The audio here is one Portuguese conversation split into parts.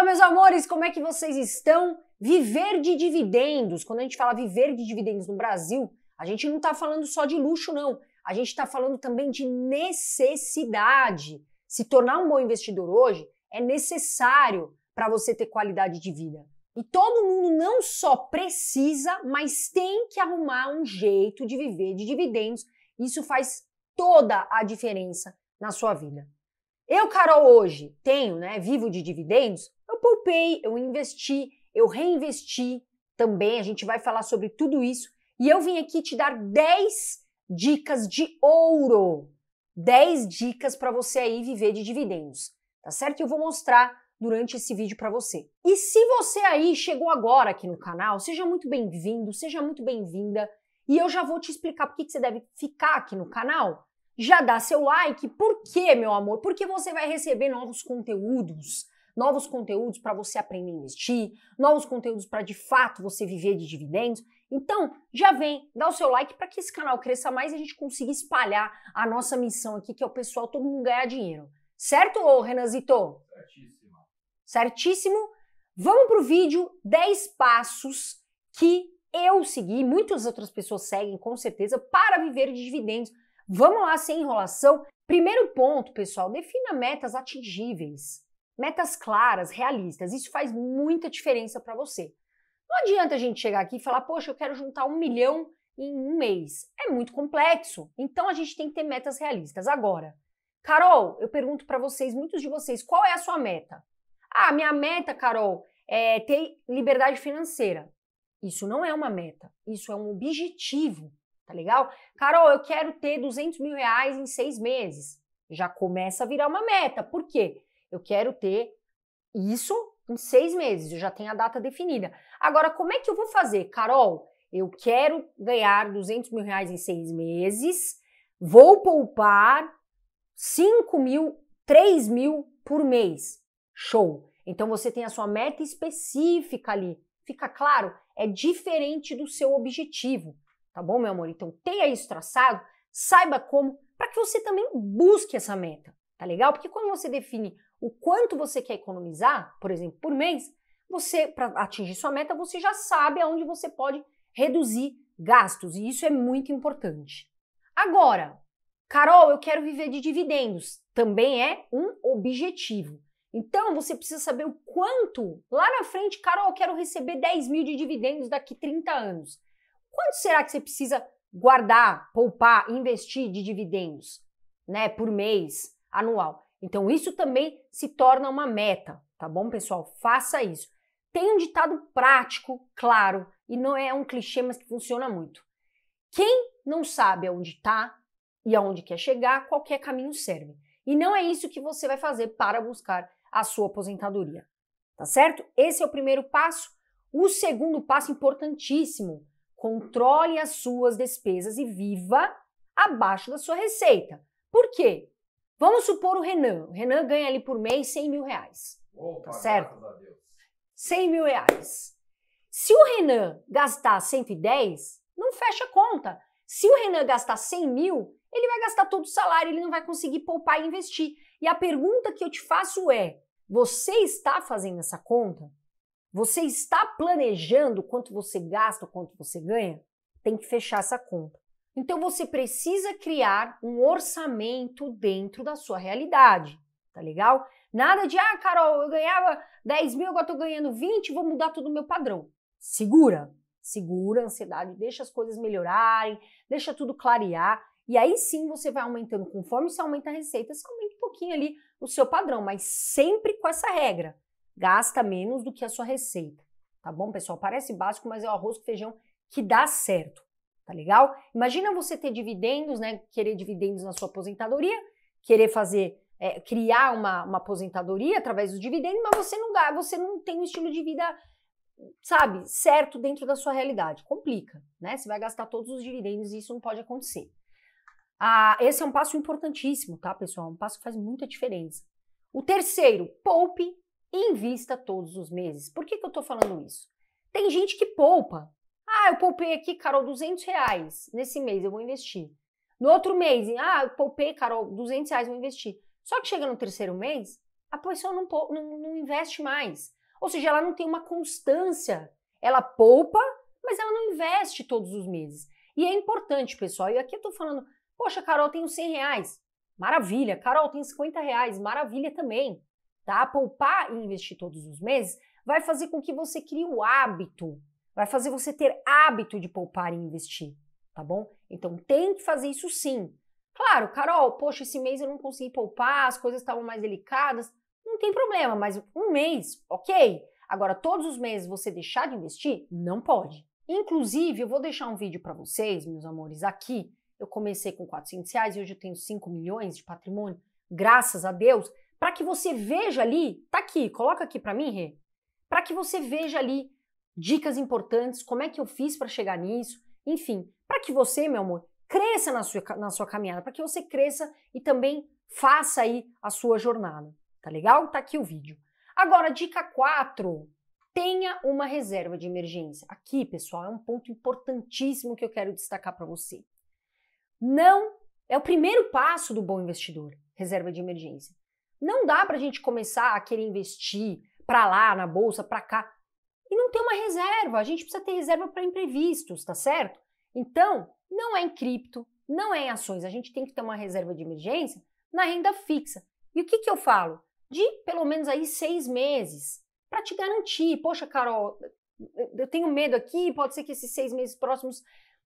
Fala, meus amores, como é que vocês estão? Viver de dividendos. Quando a gente fala viver de dividendos no Brasil, a gente não está falando só de luxo, não. A gente está falando também de necessidade. Se tornar um bom investidor hoje é necessário para você ter qualidade de vida. E todo mundo não só precisa, mas tem que arrumar um jeito de viver de dividendos. Isso faz toda a diferença na sua vida. Eu, Carol, hoje tenho, né, vivo de dividendos, eu poupei, eu investi, eu reinvesti também. A gente vai falar sobre tudo isso. E eu vim aqui te dar 10 dicas de ouro. 10 dicas para você aí viver de dividendos, tá certo? Eu vou mostrar durante esse vídeo para você. E se você aí chegou agora aqui no canal, seja muito bem-vindo, seja muito bem-vinda. E eu já vou te explicar por que, você deve ficar aqui no canal. Já dá seu like, por quê, meu amor? Porque você vai receber novos conteúdos novos conteúdos para você aprender a investir, novos conteúdos para de fato você viver de dividendos. Então, já vem, dá o seu like para que esse canal cresça mais e a gente consiga espalhar a nossa missão aqui, que é o pessoal todo mundo ganhar dinheiro. Certo, ô Renanzito? Certíssimo. Certíssimo. Vamos para o vídeo 10 passos que eu segui, muitas outras pessoas seguem com certeza, para viver de dividendos. Vamos lá, sem enrolação. Primeiro ponto, pessoal, defina metas atingíveis metas claras, realistas. Isso faz muita diferença para você. Não adianta a gente chegar aqui e falar, poxa, eu quero juntar um milhão em um mês. É muito complexo. Então a gente tem que ter metas realistas. Agora, Carol, eu pergunto para vocês, muitos de vocês, qual é a sua meta? Ah, minha meta, Carol, é ter liberdade financeira. Isso não é uma meta, isso é um objetivo, tá legal? Carol, eu quero ter 200 mil reais em seis meses. Já começa a virar uma meta. Por quê? eu quero ter isso em seis meses, eu já tenho a data definida. Agora, como é que eu vou fazer? Carol, eu quero ganhar 200 mil reais em seis meses, vou poupar 5 mil, 3 mil por mês. Show! Então você tem a sua meta específica ali. Fica claro? É diferente do seu objetivo, tá bom, meu amor? Então tenha isso traçado, saiba como, para que você também busque essa meta, tá legal? Porque quando você define o quanto você quer economizar, por exemplo, por mês, você para atingir sua meta, você já sabe aonde você pode reduzir gastos e isso é muito importante. Agora, Carol, eu quero viver de dividendos, também é um objetivo. Então você precisa saber o quanto lá na frente, Carol, eu quero receber 10 mil de dividendos daqui 30 anos. Quanto será que você precisa guardar, poupar, investir de dividendos, né, por mês, anual? Então, isso também se torna uma meta, tá bom, pessoal? Faça isso. Tem um ditado prático, claro, e não é um clichê, mas que funciona muito. Quem não sabe aonde está e aonde quer chegar, qualquer caminho serve. E não é isso que você vai fazer para buscar a sua aposentadoria, tá certo? Esse é o primeiro passo. O segundo passo importantíssimo: controle as suas despesas e viva abaixo da sua receita. Por quê? Vamos supor o Renan. O Renan ganha ali por mês 100 mil reais. Opa, tá certo? 100 mil reais. Se o Renan gastar 110, não fecha a conta. Se o Renan gastar 100 mil, ele vai gastar todo o salário, ele não vai conseguir poupar e investir. E a pergunta que eu te faço é: você está fazendo essa conta? Você está planejando quanto você gasta, quanto você ganha? Tem que fechar essa conta. Então você precisa criar um orçamento dentro da sua realidade, tá legal? Nada de, ah, Carol, eu ganhava 10 mil, agora tô ganhando 20, vou mudar todo o meu padrão. Segura, segura a ansiedade, deixa as coisas melhorarem, deixa tudo clarear. E aí sim você vai aumentando, conforme você aumenta a receita, você aumenta um pouquinho ali o seu padrão, mas sempre com essa regra. Gasta menos do que a sua receita. Tá bom, pessoal? Parece básico, mas é o arroz com feijão que dá certo tá legal? Imagina você ter dividendos, né? Querer dividendos na sua aposentadoria, querer fazer, é, criar uma, uma aposentadoria através dos dividendos, mas você não dá, você não tem um estilo de vida, sabe, certo dentro da sua realidade. Complica, né? Você vai gastar todos os dividendos e isso não pode acontecer. Ah, esse é um passo importantíssimo, tá, pessoal? Um passo que faz muita diferença. O terceiro, poupe e invista todos os meses. Por que, que eu tô falando isso? Tem gente que poupa ah, eu poupei aqui, Carol, 200 reais nesse mês, eu vou investir. No outro mês, ah, eu poupei, Carol, 200 reais, vou investir. Só que chega no terceiro mês, a pessoa não, não, não investe mais. Ou seja, ela não tem uma constância. Ela poupa, mas ela não investe todos os meses. E é importante, pessoal. E aqui eu tô falando, poxa, Carol, tenho 100 reais. Maravilha. Carol, tem 50 reais. Maravilha também. Tá? Poupar e investir todos os meses vai fazer com que você crie o hábito Vai fazer você ter hábito de poupar e investir, tá bom? Então tem que fazer isso sim. Claro, Carol, poxa, esse mês eu não consegui poupar, as coisas estavam mais delicadas. Não tem problema, mas um mês, ok. Agora, todos os meses você deixar de investir? Não pode. Inclusive, eu vou deixar um vídeo para vocês, meus amores, aqui. Eu comecei com 400 reais e hoje eu tenho 5 milhões de patrimônio, graças a Deus, para que você veja ali, tá aqui, coloca aqui para mim, Rê, para que você veja ali dicas importantes, como é que eu fiz para chegar nisso, enfim, para que você, meu amor, cresça na sua, na sua caminhada, para que você cresça e também faça aí a sua jornada, tá legal? Tá aqui o vídeo. Agora, dica 4, tenha uma reserva de emergência. Aqui, pessoal, é um ponto importantíssimo que eu quero destacar para você. Não é o primeiro passo do bom investidor, reserva de emergência. Não dá para a gente começar a querer investir para lá na bolsa, para cá, e não ter uma reserva. A gente precisa ter reserva para imprevistos, tá certo? Então, não é em cripto, não é em ações. A gente tem que ter uma reserva de emergência na renda fixa. E o que, que eu falo? De pelo menos aí seis meses para te garantir. Poxa, Carol, eu tenho medo aqui, pode ser que esses seis meses próximos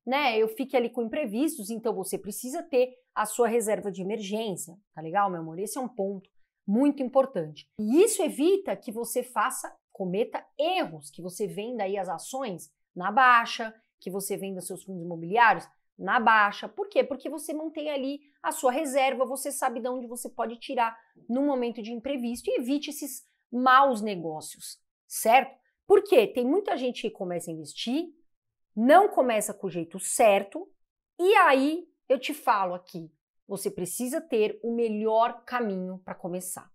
né, eu fique ali com imprevistos, então você precisa ter a sua reserva de emergência, tá legal, meu amor? Esse é um ponto muito importante. E isso evita que você faça cometa erros, que você venda aí as ações na baixa, que você venda seus fundos imobiliários na baixa. Por quê? Porque você mantém ali a sua reserva, você sabe de onde você pode tirar no momento de imprevisto e evite esses maus negócios, certo? Porque tem muita gente que começa a investir, não começa com o jeito certo, e aí eu te falo aqui, você precisa ter o melhor caminho para começar.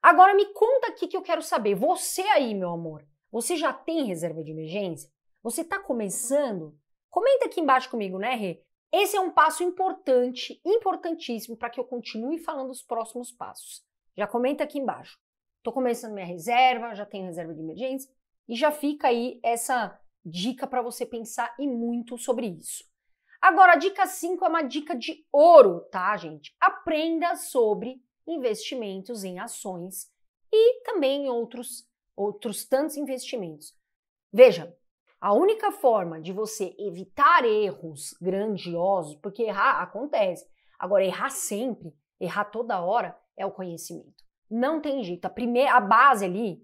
Agora me conta aqui que eu quero saber. Você aí, meu amor, você já tem reserva de emergência? Você está começando? Comenta aqui embaixo comigo, né, Rê? Esse é um passo importante, importantíssimo para que eu continue falando os próximos passos. Já comenta aqui embaixo. Estou começando minha reserva, já tenho reserva de emergência e já fica aí essa dica para você pensar e muito sobre isso. Agora, a dica 5 é uma dica de ouro, tá, gente? Aprenda sobre investimentos em ações e também em outros, outros tantos investimentos. Veja, a única forma de você evitar erros grandiosos, porque errar acontece, agora errar sempre, errar toda hora, é o conhecimento. Não tem jeito. A, primeira, a base ali,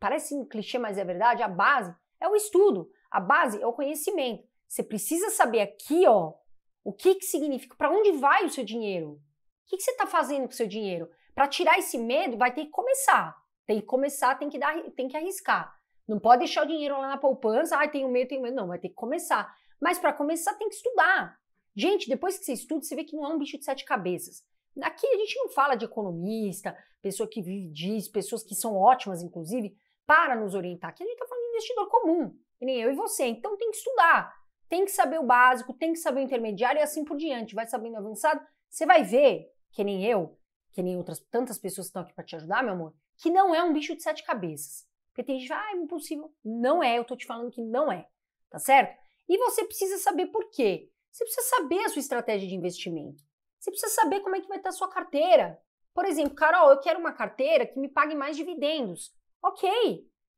parece um clichê, mas é verdade, a base é o estudo, a base é o conhecimento. Você precisa saber aqui, ó, o que, que significa, para onde vai o seu dinheiro, que, que você está fazendo com o seu dinheiro? Para tirar esse medo, vai ter que começar. Tem que começar, tem que dar, tem que arriscar. Não pode deixar o dinheiro lá na poupança, ai, tenho medo, tenho medo. Não, vai ter que começar. Mas para começar, tem que estudar. Gente, depois que você estuda, você vê que não é um bicho de sete cabeças. Aqui a gente não fala de economista, pessoa que vive disso, pessoas que são ótimas, inclusive, para nos orientar. Aqui a gente está falando de investidor comum, que nem eu e você. Então tem que estudar, tem que saber o básico, tem que saber o intermediário e assim por diante. Vai sabendo avançado, você vai ver que nem eu, que nem outras tantas pessoas que estão aqui para te ajudar, meu amor, que não é um bicho de sete cabeças. Porque tem gente, ah, é impossível. Não é, eu tô te falando que não é, tá certo? E você precisa saber por quê. Você precisa saber a sua estratégia de investimento. Você precisa saber como é que vai estar a sua carteira. Por exemplo, Carol, eu quero uma carteira que me pague mais dividendos. Ok,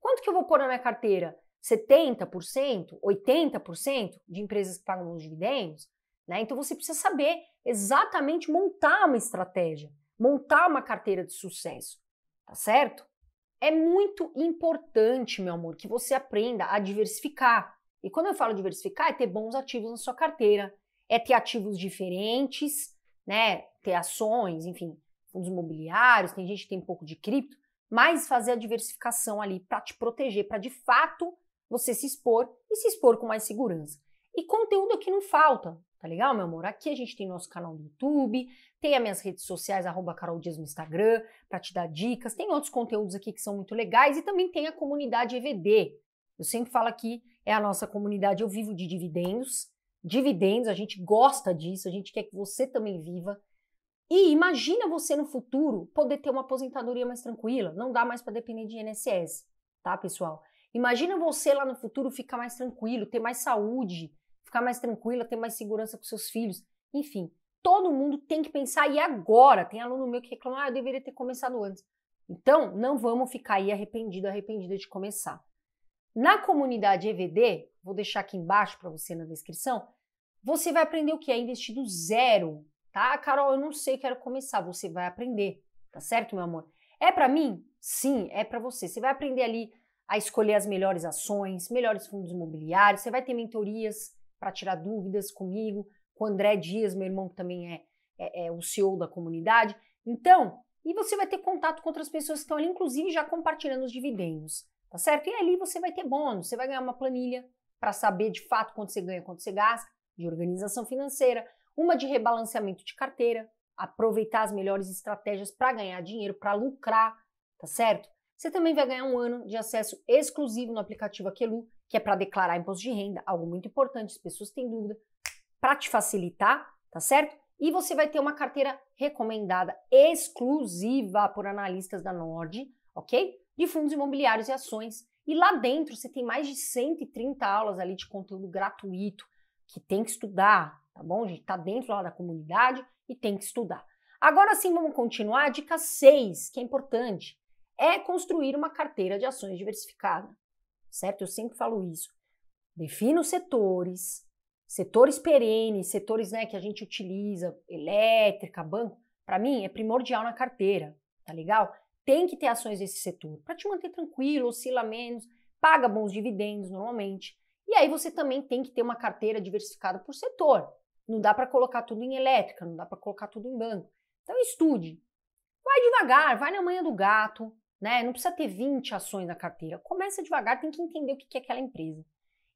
quanto que eu vou pôr na minha carteira? 70%, 80% de empresas que pagam os dividendos? Né? Então você precisa saber exatamente montar uma estratégia, montar uma carteira de sucesso, tá certo? É muito importante, meu amor, que você aprenda a diversificar. E quando eu falo diversificar, é ter bons ativos na sua carteira, é ter ativos diferentes, né? Ter ações, enfim, fundos imobiliários, tem gente que tem um pouco de cripto, mas fazer a diversificação ali para te proteger, para de fato você se expor e se expor com mais segurança. E conteúdo aqui não falta. Tá legal, meu amor? Aqui a gente tem nosso canal do YouTube, tem as minhas redes sociais, arroba Carol Dias no Instagram, para te dar dicas. Tem outros conteúdos aqui que são muito legais e também tem a comunidade EVD. Eu sempre falo aqui, é a nossa comunidade, eu vivo de dividendos. Dividendos, a gente gosta disso, a gente quer que você também viva. E imagina você no futuro poder ter uma aposentadoria mais tranquila, não dá mais para depender de INSS, tá, pessoal? Imagina você lá no futuro ficar mais tranquilo, ter mais saúde, ficar mais tranquila, ter mais segurança com seus filhos. Enfim, todo mundo tem que pensar e agora. Tem aluno meu que reclama, ah, eu deveria ter começado antes. Então, não vamos ficar aí arrependido, arrependida de começar. Na comunidade EVD, vou deixar aqui embaixo para você na descrição, você vai aprender o que é investir do zero, tá? Ah, Carol, eu não sei, quero começar. Você vai aprender, tá certo, meu amor? É para mim? Sim, é para você. Você vai aprender ali a escolher as melhores ações, melhores fundos imobiliários, você vai ter mentorias, para tirar dúvidas comigo, com o André Dias, meu irmão que também é, é, é o CEO da comunidade. Então, e você vai ter contato com outras pessoas que estão ali, inclusive já compartilhando os dividendos, tá certo? E ali você vai ter bônus, você vai ganhar uma planilha para saber de fato quanto você ganha, quanto você gasta, de organização financeira, uma de rebalanceamento de carteira, aproveitar as melhores estratégias para ganhar dinheiro, para lucrar, tá certo? Você também vai ganhar um ano de acesso exclusivo no aplicativo Aquelu que é para declarar imposto de renda, algo muito importante, as pessoas têm dúvida, para te facilitar, tá certo? E você vai ter uma carteira recomendada exclusiva por analistas da Nord, ok? De fundos imobiliários e ações. E lá dentro você tem mais de 130 aulas ali de conteúdo gratuito que tem que estudar, tá bom, gente? Tá dentro lá da comunidade e tem que estudar. Agora sim, vamos continuar. A dica 6, que é importante, é construir uma carteira de ações diversificada certo? Eu sempre falo isso. Defina os setores, setores perenes, setores né, que a gente utiliza, elétrica, banco. Para mim, é primordial na carteira, tá legal? Tem que ter ações desse setor para te manter tranquilo, oscila menos, paga bons dividendos normalmente. E aí você também tem que ter uma carteira diversificada por setor. Não dá para colocar tudo em elétrica, não dá para colocar tudo em banco. Então estude. Vai devagar, vai na manhã do gato, né? Não precisa ter 20 ações na carteira. Começa devagar, tem que entender o que é aquela empresa.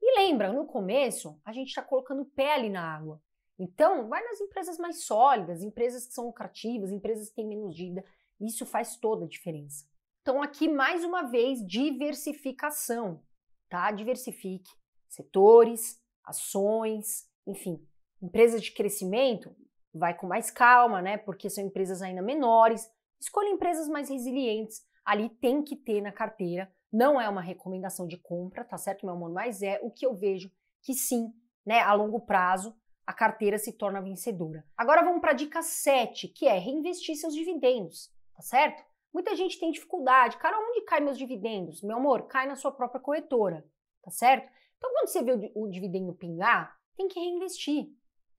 E lembra, no começo, a gente está colocando pele na água. Então, vai nas empresas mais sólidas, empresas que são lucrativas, empresas que têm menos dívida. Isso faz toda a diferença. Então, aqui, mais uma vez, diversificação, tá? Diversifique setores, ações, enfim. Empresas de crescimento, vai com mais calma, né? Porque são empresas ainda menores. Escolha empresas mais resilientes, ali tem que ter na carteira. Não é uma recomendação de compra, tá certo, meu amor? Mas é o que eu vejo que sim, né, a longo prazo, a carteira se torna vencedora. Agora vamos para a dica 7, que é reinvestir seus dividendos, tá certo? Muita gente tem dificuldade. Cara, onde cai meus dividendos? Meu amor, cai na sua própria corretora, tá certo? Então, quando você vê o, o dividendo pingar, tem que reinvestir.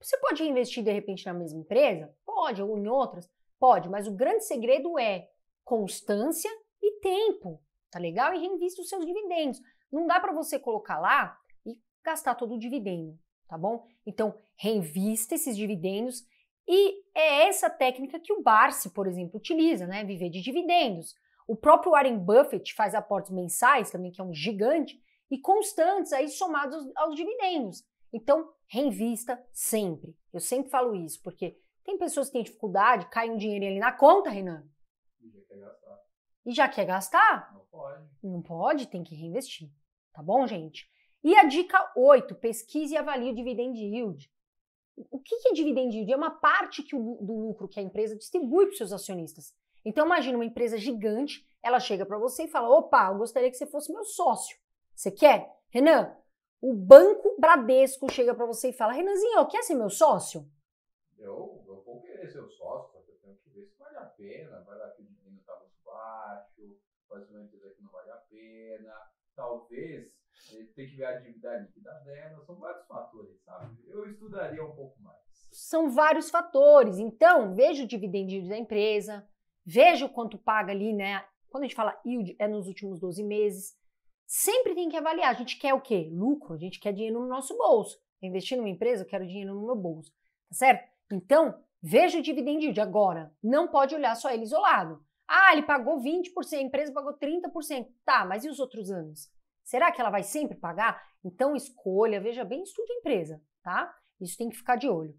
Você pode reinvestir de repente na mesma empresa? Pode, ou em outras? Pode, mas o grande segredo é constância e tempo, tá legal? E reinvista os seus dividendos. Não dá para você colocar lá e gastar todo o dividendo, tá bom? Então, reinvista esses dividendos e é essa técnica que o Barsi, por exemplo, utiliza, né? Viver de dividendos. O próprio Warren Buffett faz aportes mensais também, que é um gigante, e constantes aí somados aos, aos dividendos. Então, reinvista sempre. Eu sempre falo isso, porque tem pessoas que têm dificuldade, cai um dinheiro ali na conta, Renan, gastar. E já quer gastar? Não pode. Não pode, tem que reinvestir. Tá bom, gente? E a dica 8, pesquise e avalie o dividend yield. O que é dividend yield? É uma parte que o, do lucro que a empresa distribui para os seus acionistas. Então, imagina uma empresa gigante, ela chega para você e fala: opa, eu gostaria que você fosse meu sócio. Você quer? Renan, o Banco Bradesco chega para você e fala: Renanzinho, quer ser meu sócio? Eu, eu vou querer ser o sócio, porque eu tenho que ver se vale a pena, vale a baixo, pode ser uma empresa que não vale a pena, talvez eh, tem que ver a dívida líquida dela, são vários fatores, sabe? Eu estudaria um pouco mais. São vários fatores, então veja o dividendo da empresa, veja o quanto paga ali, né? Quando a gente fala yield, é nos últimos 12 meses. Sempre tem que avaliar. A gente quer o quê? Lucro, a gente quer dinheiro no nosso bolso. Investir numa empresa, eu quero dinheiro no meu bolso, tá certo? Então, veja o dividend yield agora. Não pode olhar só ele isolado. Ah, ele pagou 20%, a empresa pagou 30%. Tá, mas e os outros anos? Será que ela vai sempre pagar? Então escolha, veja bem, estuda a empresa, tá? Isso tem que ficar de olho.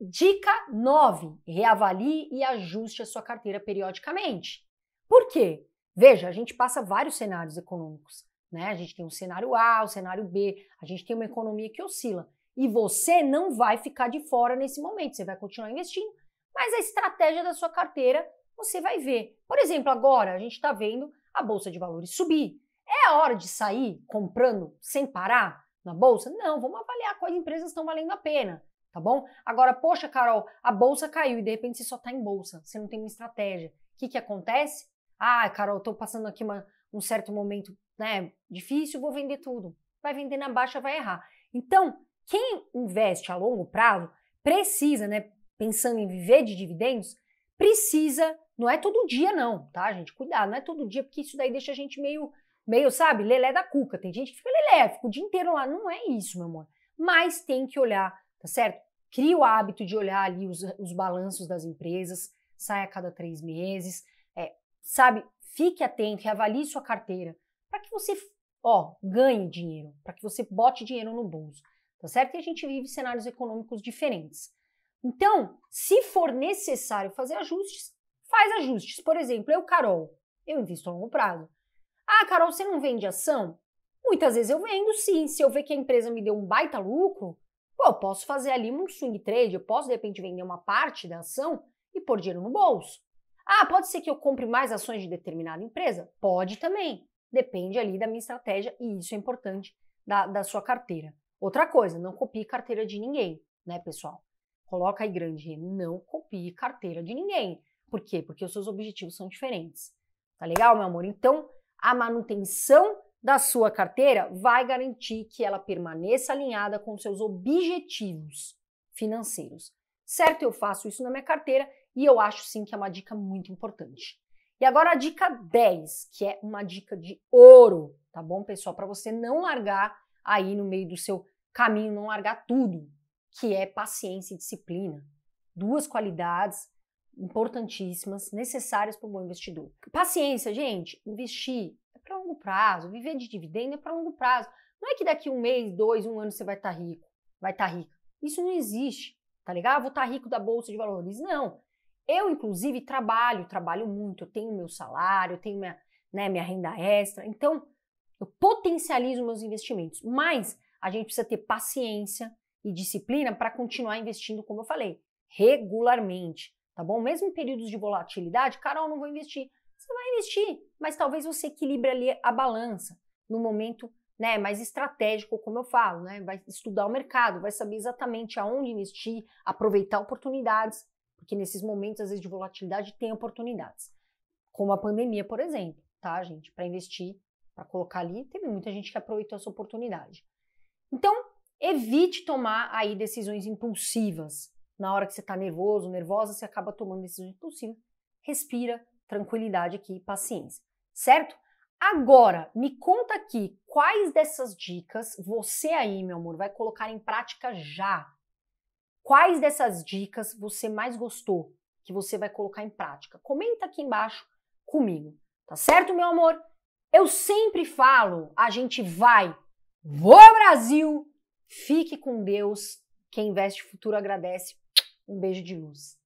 Dica 9: reavalie e ajuste a sua carteira periodicamente. Por quê? Veja, a gente passa vários cenários econômicos, né? A gente tem um cenário A, o um cenário B, a gente tem uma economia que oscila. E você não vai ficar de fora nesse momento, você vai continuar investindo, mas a estratégia da sua carteira você vai ver. Por exemplo, agora a gente está vendo a bolsa de valores subir. É a hora de sair comprando sem parar na bolsa? Não, vamos avaliar quais empresas estão valendo a pena, tá bom? Agora, poxa, Carol, a bolsa caiu e de repente você só está em bolsa, você não tem uma estratégia. O que, que acontece? Ah, Carol, estou passando aqui uma, um certo momento né, difícil, vou vender tudo. Vai vender na baixa, vai errar. Então, quem investe a longo prazo precisa, né, pensando em viver de dividendos, precisa não é todo dia, não, tá, gente? Cuidado, não é todo dia, porque isso daí deixa a gente meio, meio, sabe, lelé da cuca. Tem gente que fica lelé, fica o dia inteiro lá. Não é isso, meu amor. Mas tem que olhar, tá certo? Cria o hábito de olhar ali os, os balanços das empresas, sai a cada três meses, é, sabe? Fique atento, reavalie sua carteira, para que você, ó, ganhe dinheiro, para que você bote dinheiro no bolso, tá certo? E a gente vive cenários econômicos diferentes. Então, se for necessário fazer ajustes, faz ajustes. Por exemplo, eu, Carol, eu invisto a longo prazo. Ah, Carol, você não vende ação? Muitas vezes eu vendo, sim. Se eu ver que a empresa me deu um baita lucro, pô, eu posso fazer ali um swing trade, eu posso de repente vender uma parte da ação e pôr dinheiro no bolso. Ah, pode ser que eu compre mais ações de determinada empresa? Pode também. Depende ali da minha estratégia e isso é importante da, da sua carteira. Outra coisa, não copie carteira de ninguém, né, pessoal? Coloca aí grande, não copie carteira de ninguém. Por quê? Porque os seus objetivos são diferentes. Tá legal, meu amor? Então, a manutenção da sua carteira vai garantir que ela permaneça alinhada com seus objetivos financeiros. Certo? Eu faço isso na minha carteira e eu acho sim que é uma dica muito importante. E agora a dica 10, que é uma dica de ouro, tá bom, pessoal? Para você não largar aí no meio do seu caminho, não largar tudo, que é paciência e disciplina. Duas qualidades importantíssimas, necessárias para o bom investidor. Paciência, gente, investir é para longo prazo, viver de dividendo é para longo prazo. Não é que daqui um mês, dois, um ano você vai estar tá rico, vai estar tá Isso não existe, tá legal? Ah, vou estar tá rico da bolsa de valores. Não. Eu, inclusive, trabalho, trabalho muito, eu tenho meu salário, eu tenho minha, né, minha renda extra, então eu potencializo meus investimentos, mas a gente precisa ter paciência e disciplina para continuar investindo, como eu falei, regularmente tá bom? Mesmo em períodos de volatilidade, Carol, não vou investir. Você vai investir, mas talvez você equilibre ali a balança no momento né, mais estratégico, como eu falo, né? Vai estudar o mercado, vai saber exatamente aonde investir, aproveitar oportunidades, porque nesses momentos às vezes de volatilidade tem oportunidades, como a pandemia, por exemplo, tá, gente? Para investir, para colocar ali, teve muita gente que aproveitou essa oportunidade. Então, evite tomar aí decisões impulsivas, na hora que você está nervoso, nervosa, você acaba tomando decisão impulsiva. Respira, tranquilidade aqui, paciência, certo? Agora, me conta aqui quais dessas dicas você aí, meu amor, vai colocar em prática já. Quais dessas dicas você mais gostou que você vai colocar em prática? Comenta aqui embaixo comigo, tá certo, meu amor? Eu sempre falo, a gente vai. Vou Brasil! Fique com Deus. Quem investe futuro agradece. Um beijo de luz.